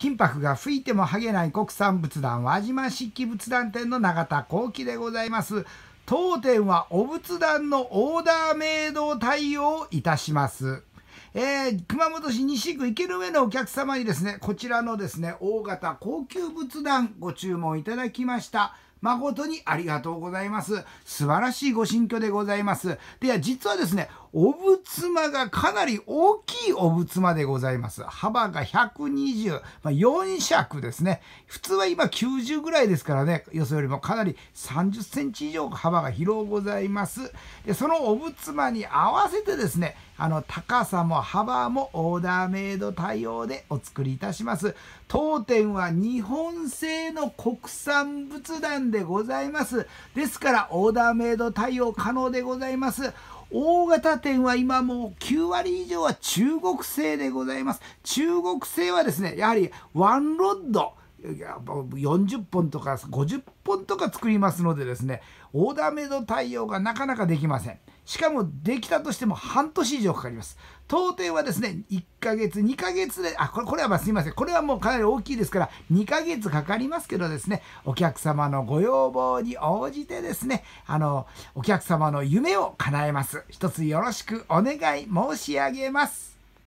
金箔が吹いても剥げない国産仏壇輪島漆器仏壇店の永田幸喜でございます当店はお仏壇のオーダーメイド対応いたしますえー、熊本市西区池上のお客様にですね、こちらのですね、大型高級仏壇ご注文いただきました。誠にありがとうございます。素晴らしいご新居でございます。では、実はですね、お仏間がかなり大きいお仏間でございます。幅が120、まあ、4尺ですね。普通は今90ぐらいですからね、よそよりもかなり30センチ以上幅が広ございます。で、そのお仏間に合わせてですね、あの、高さも幅もオーダーメイド対応でお作りいたします。当店は日本製の国産仏壇でございます。ですから、オーダーメイド対応可能でございます。大型店は今もう9割以上は中国製でございます。中国製はですね、やはりワンロッド、40本とか50本とか作りますのでですねオーダーメイド対応がなかなかできませんしかもできたとしても半年以上かかります当店はですね1ヶ月2ヶ月であこれこれはまあすいませんこれはもうかなり大きいですから2ヶ月かかりますけどですねお客様のご要望に応じてですねあのお客様の夢を叶えます一つよろしくお願い申し上げます